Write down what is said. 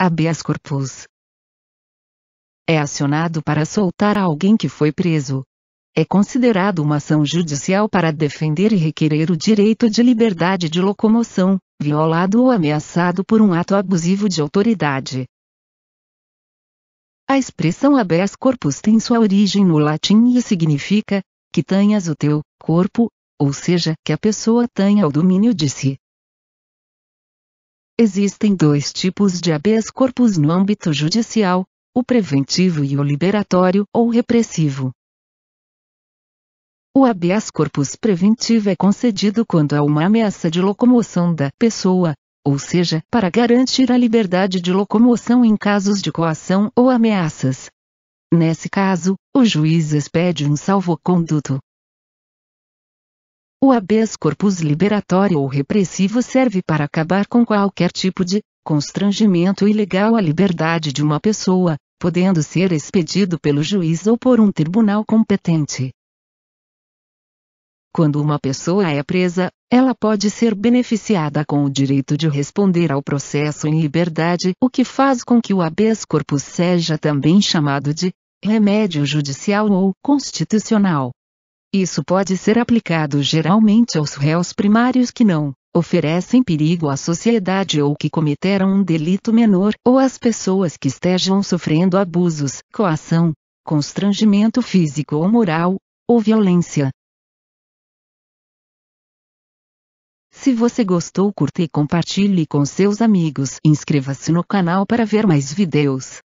habeas corpus. É acionado para soltar alguém que foi preso. É considerado uma ação judicial para defender e requerer o direito de liberdade de locomoção, violado ou ameaçado por um ato abusivo de autoridade. A expressão habeas corpus tem sua origem no latim e significa que tenhas o teu corpo, ou seja, que a pessoa tenha o domínio de si. Existem dois tipos de habeas corpus no âmbito judicial: o preventivo e o liberatório ou repressivo. O habeas corpus preventivo é concedido quando há uma ameaça de locomoção da pessoa, ou seja, para garantir a liberdade de locomoção em casos de coação ou ameaças. Nesse caso, o juiz expede um salvoconduto, o habeas corpus liberatório ou repressivo serve para acabar com qualquer tipo de constrangimento ilegal à liberdade de uma pessoa, podendo ser expedido pelo juiz ou por um tribunal competente. Quando uma pessoa é presa, ela pode ser beneficiada com o direito de responder ao processo em liberdade, o que faz com que o habeas corpus seja também chamado de remédio judicial ou constitucional. Isso pode ser aplicado geralmente aos réus primários que não oferecem perigo à sociedade ou que cometeram um delito menor, ou às pessoas que estejam sofrendo abusos, coação, constrangimento físico ou moral, ou violência. Se você gostou, curta e compartilhe com seus amigos. Inscreva-se no canal para ver mais vídeos.